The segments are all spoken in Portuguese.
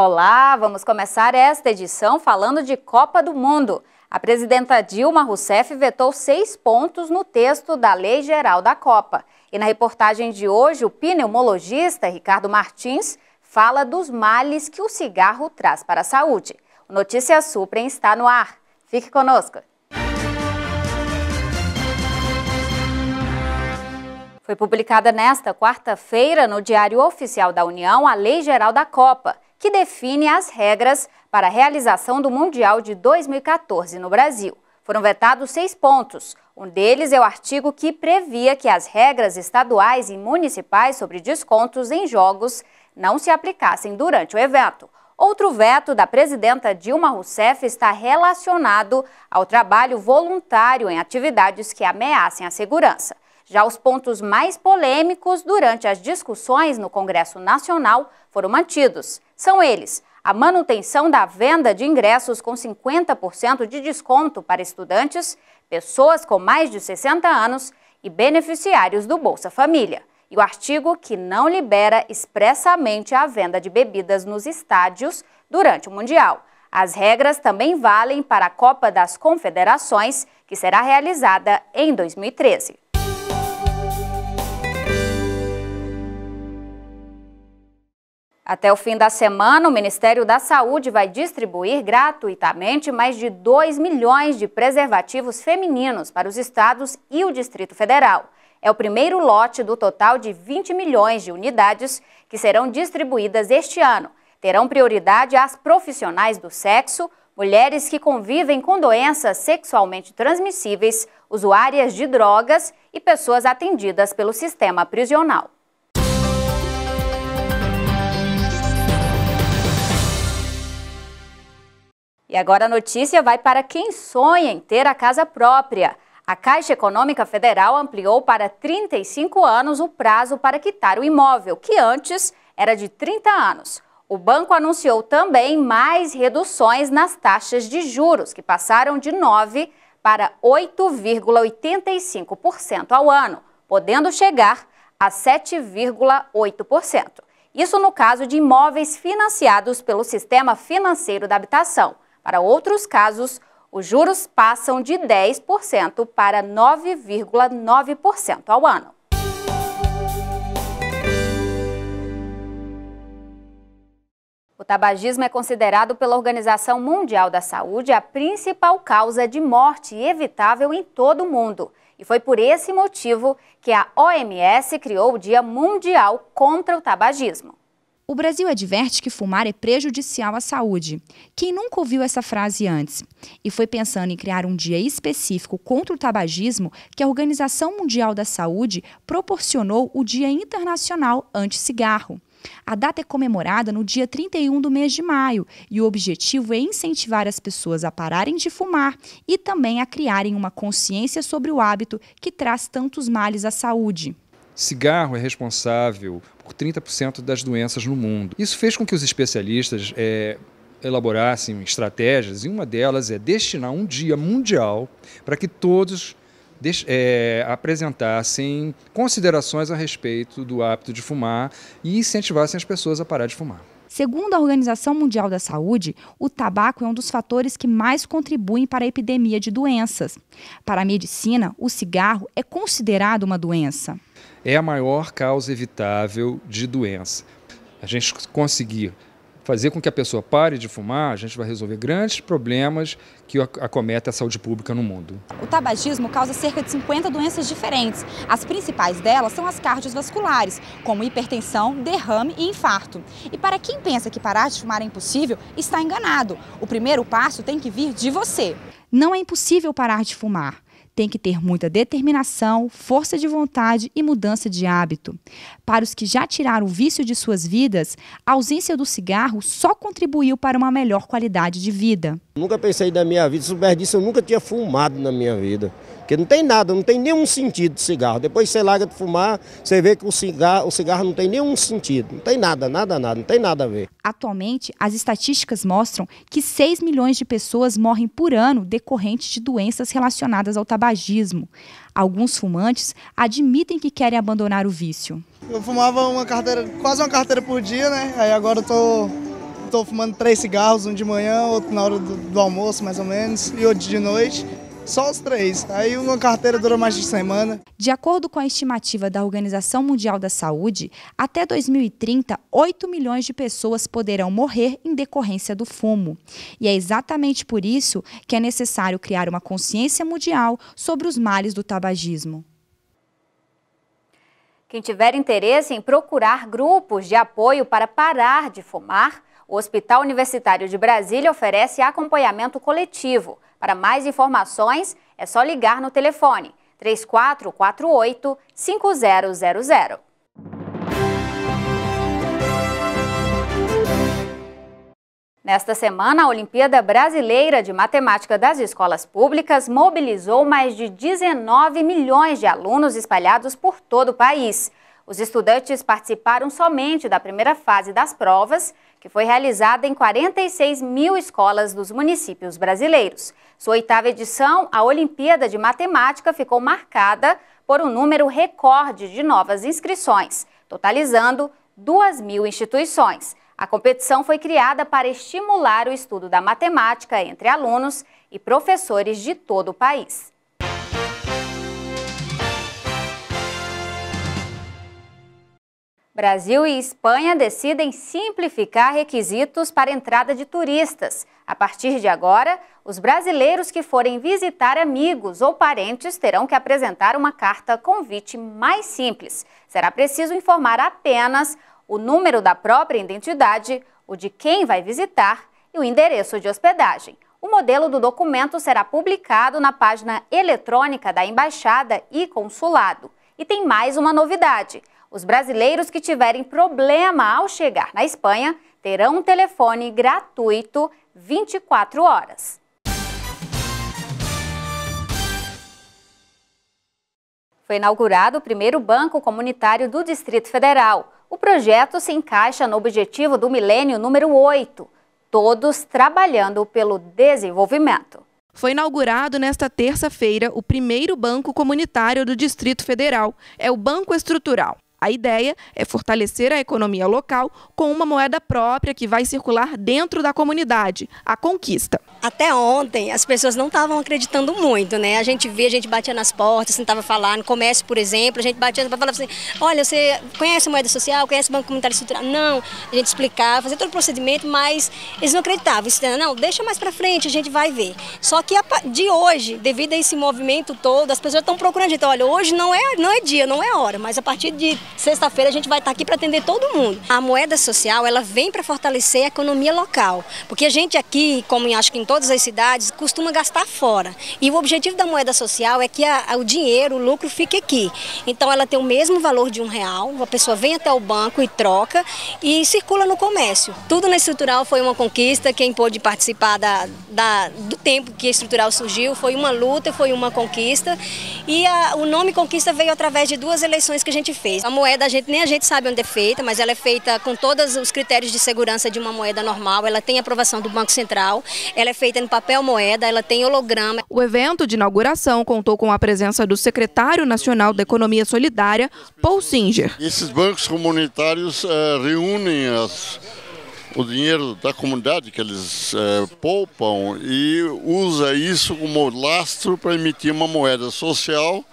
Olá, vamos começar esta edição falando de Copa do Mundo. A presidenta Dilma Rousseff vetou seis pontos no texto da Lei Geral da Copa. E na reportagem de hoje, o pneumologista Ricardo Martins fala dos males que o cigarro traz para a saúde. O Notícia Suprem está no ar. Fique conosco. Foi publicada nesta quarta-feira no Diário Oficial da União a Lei Geral da Copa que define as regras para a realização do Mundial de 2014 no Brasil. Foram vetados seis pontos. Um deles é o artigo que previa que as regras estaduais e municipais sobre descontos em jogos não se aplicassem durante o evento. Outro veto da presidenta Dilma Rousseff está relacionado ao trabalho voluntário em atividades que ameacem a segurança. Já os pontos mais polêmicos durante as discussões no Congresso Nacional foram mantidos. São eles: a manutenção da venda de ingressos com 50% de desconto para estudantes, pessoas com mais de 60 anos e beneficiários do Bolsa Família. E o artigo que não libera expressamente a venda de bebidas nos estádios durante o Mundial. As regras também valem para a Copa das Confederações, que será realizada em 2013. Até o fim da semana, o Ministério da Saúde vai distribuir gratuitamente mais de 2 milhões de preservativos femininos para os estados e o Distrito Federal. É o primeiro lote do total de 20 milhões de unidades que serão distribuídas este ano. Terão prioridade as profissionais do sexo, mulheres que convivem com doenças sexualmente transmissíveis, usuárias de drogas e pessoas atendidas pelo sistema prisional. E agora a notícia vai para quem sonha em ter a casa própria. A Caixa Econômica Federal ampliou para 35 anos o prazo para quitar o imóvel, que antes era de 30 anos. O banco anunciou também mais reduções nas taxas de juros, que passaram de 9 para 8,85% ao ano, podendo chegar a 7,8%. Isso no caso de imóveis financiados pelo Sistema Financeiro da Habitação. Para outros casos, os juros passam de 10% para 9,9% ao ano. O tabagismo é considerado pela Organização Mundial da Saúde a principal causa de morte evitável em todo o mundo. E foi por esse motivo que a OMS criou o Dia Mundial contra o Tabagismo. O Brasil adverte que fumar é prejudicial à saúde. Quem nunca ouviu essa frase antes? E foi pensando em criar um dia específico contra o tabagismo que a Organização Mundial da Saúde proporcionou o Dia Internacional Anti-Cigarro. A data é comemorada no dia 31 do mês de maio e o objetivo é incentivar as pessoas a pararem de fumar e também a criarem uma consciência sobre o hábito que traz tantos males à saúde. Cigarro é responsável 30% das doenças no mundo. Isso fez com que os especialistas é, elaborassem estratégias, e uma delas é destinar um dia mundial para que todos é, apresentassem considerações a respeito do hábito de fumar e incentivassem as pessoas a parar de fumar. Segundo a Organização Mundial da Saúde, o tabaco é um dos fatores que mais contribuem para a epidemia de doenças. Para a medicina, o cigarro é considerado uma doença é a maior causa evitável de doença. A gente conseguir fazer com que a pessoa pare de fumar, a gente vai resolver grandes problemas que acometem a saúde pública no mundo. O tabagismo causa cerca de 50 doenças diferentes. As principais delas são as cardiovasculares, como hipertensão, derrame e infarto. E para quem pensa que parar de fumar é impossível, está enganado. O primeiro passo tem que vir de você. Não é impossível parar de fumar tem que ter muita determinação, força de vontade e mudança de hábito. Para os que já tiraram o vício de suas vidas, a ausência do cigarro só contribuiu para uma melhor qualidade de vida. Nunca pensei na minha vida, se souber disso, eu nunca tinha fumado na minha vida. Porque não tem nada, não tem nenhum sentido de cigarro. Depois você larga de fumar, você vê que o cigarro, o cigarro não tem nenhum sentido. Não tem nada, nada, nada, não tem nada a ver. Atualmente, as estatísticas mostram que 6 milhões de pessoas morrem por ano decorrente de doenças relacionadas ao tabagismo. Alguns fumantes admitem que querem abandonar o vício. Eu fumava uma carteira, quase uma carteira por dia, né? Aí agora eu tô Estou fumando três cigarros, um de manhã, outro na hora do, do, almoço, mais ou menos, e outro de noite. Só os três. Aí uma carteira dura mais de semana. De acordo com a estimativa da Organização Mundial da Saúde, até 2030, 8 milhões de pessoas poderão morrer em decorrência do fumo. E é exatamente por isso que é necessário criar uma consciência mundial sobre os males do tabagismo. Quem tiver interesse em procurar grupos de apoio para parar de fumar, o Hospital Universitário de Brasília oferece acompanhamento coletivo. Para mais informações, é só ligar no telefone 3448 5000. Nesta semana, a Olimpíada Brasileira de Matemática das Escolas Públicas mobilizou mais de 19 milhões de alunos espalhados por todo o país. Os estudantes participaram somente da primeira fase das provas, que foi realizada em 46 mil escolas dos municípios brasileiros. Sua oitava edição, a Olimpíada de Matemática ficou marcada por um número recorde de novas inscrições, totalizando 2 mil instituições. A competição foi criada para estimular o estudo da matemática entre alunos e professores de todo o país. Brasil e Espanha decidem simplificar requisitos para entrada de turistas. A partir de agora, os brasileiros que forem visitar amigos ou parentes terão que apresentar uma carta convite mais simples. Será preciso informar apenas o número da própria identidade, o de quem vai visitar e o endereço de hospedagem. O modelo do documento será publicado na página eletrônica da Embaixada e Consulado. E tem mais uma novidade. Os brasileiros que tiverem problema ao chegar na Espanha terão um telefone gratuito 24 horas. Foi inaugurado o primeiro Banco Comunitário do Distrito Federal. O projeto se encaixa no objetivo do milênio número 8, todos trabalhando pelo desenvolvimento. Foi inaugurado nesta terça-feira o primeiro banco comunitário do Distrito Federal. É o Banco Estrutural. A ideia é fortalecer a economia local com uma moeda própria que vai circular dentro da comunidade, a conquista até ontem as pessoas não estavam acreditando muito, né? A gente via, a gente batia nas portas, tentava falar, no comércio, por exemplo, a gente batia para falar assim, olha, você conhece a moeda social, conhece o Banco Comunitário Estrutural? Não, a gente explicava, fazia todo o procedimento, mas eles não acreditavam. Isso, não, deixa mais para frente, a gente vai ver. Só que de hoje, devido a esse movimento todo, as pessoas estão procurando então olha, hoje não é, não é dia, não é hora, mas a partir de sexta-feira a gente vai estar aqui para atender todo mundo. A moeda social, ela vem para fortalecer a economia local, porque a gente aqui, como acho que em todo todas as cidades, costuma gastar fora. E o objetivo da moeda social é que a, a, o dinheiro, o lucro, fique aqui. Então ela tem o mesmo valor de um real, a pessoa vem até o banco e troca e circula no comércio. Tudo na estrutural foi uma conquista, quem pôde participar da, da, do tempo que a estrutural surgiu foi uma luta, foi uma conquista. E a, o nome conquista veio através de duas eleições que a gente fez. A moeda, a gente, nem a gente sabe onde é feita, mas ela é feita com todos os critérios de segurança de uma moeda normal, ela tem aprovação do Banco Central, ela é feita em papel moeda, ela tem holograma. O evento de inauguração contou com a presença do secretário nacional da Economia Solidária, Paul Singer. Esses bancos comunitários é, reúnem as o dinheiro da comunidade que eles é, poupam e usa isso como lastro para emitir uma moeda social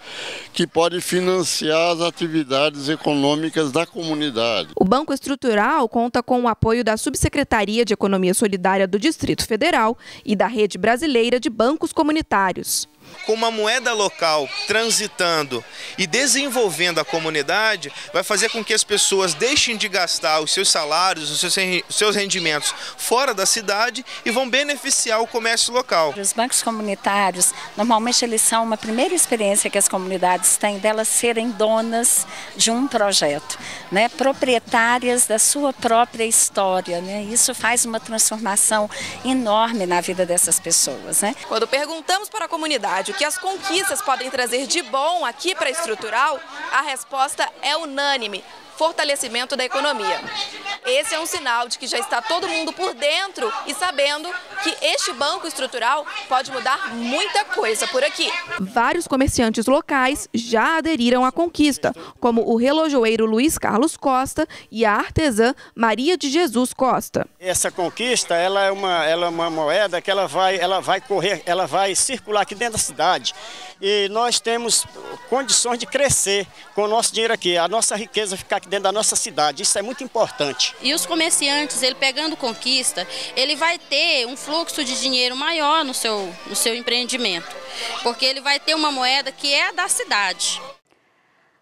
que pode financiar as atividades econômicas da comunidade. O Banco Estrutural conta com o apoio da Subsecretaria de Economia Solidária do Distrito Federal e da Rede Brasileira de Bancos Comunitários. Com uma moeda local transitando e desenvolvendo a comunidade, vai fazer com que as pessoas deixem de gastar os seus salários, os seus rendimentos fora da cidade e vão beneficiar o comércio local. Os bancos comunitários, normalmente eles são uma primeira experiência que as comunidades têm delas serem donas de um projeto, né? proprietárias da sua própria história. Né? Isso faz uma transformação enorme na vida dessas pessoas. Né? Quando perguntamos para a comunidade, o que as conquistas podem trazer de bom aqui para a estrutural? A resposta é unânime: fortalecimento da economia. Esse é um sinal de que já está todo mundo por dentro e sabendo que este banco estrutural pode mudar muita coisa por aqui. Vários comerciantes locais já aderiram à conquista, como o relojoeiro Luiz Carlos Costa e a artesã Maria de Jesus Costa. Essa conquista ela é uma, ela é uma moeda que ela vai, ela vai correr, ela vai circular aqui dentro da cidade. E nós temos condições de crescer com o nosso dinheiro aqui, a nossa riqueza ficar aqui aqui dentro da nossa cidade. Isso é muito importante. E os comerciantes, ele pegando conquista, ele vai ter um fluxo de dinheiro maior no seu, no seu empreendimento, porque ele vai ter uma moeda que é da cidade.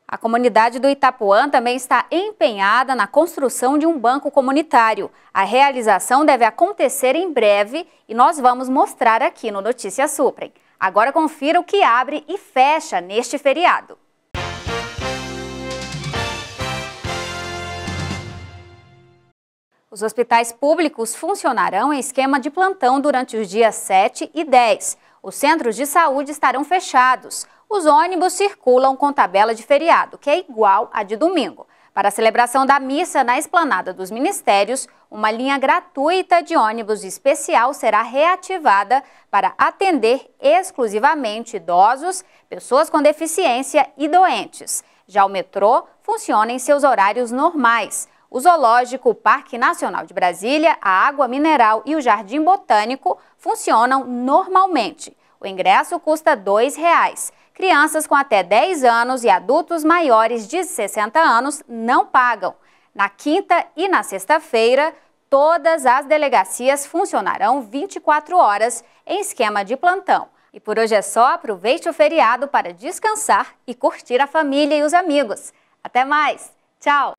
A comunidade do Itapuã também está empenhada na construção de um banco comunitário. A realização deve acontecer em breve e nós vamos mostrar aqui no Notícias Suprem. Agora confira o que abre e fecha neste feriado. Os hospitais públicos funcionarão em esquema de plantão durante os dias 7 e 10. Os centros de saúde estarão fechados. Os ônibus circulam com tabela de feriado, que é igual à de domingo. Para a celebração da missa na esplanada dos ministérios, uma linha gratuita de ônibus especial será reativada para atender exclusivamente idosos, pessoas com deficiência e doentes. Já o metrô funciona em seus horários normais. O zoológico, o Parque Nacional de Brasília, a água mineral e o Jardim Botânico funcionam normalmente. O ingresso custa R$ 2,00. Crianças com até 10 anos e adultos maiores de 60 anos não pagam. Na quinta e na sexta-feira, todas as delegacias funcionarão 24 horas em esquema de plantão. E por hoje é só, aproveite o feriado para descansar e curtir a família e os amigos. Até mais! Tchau!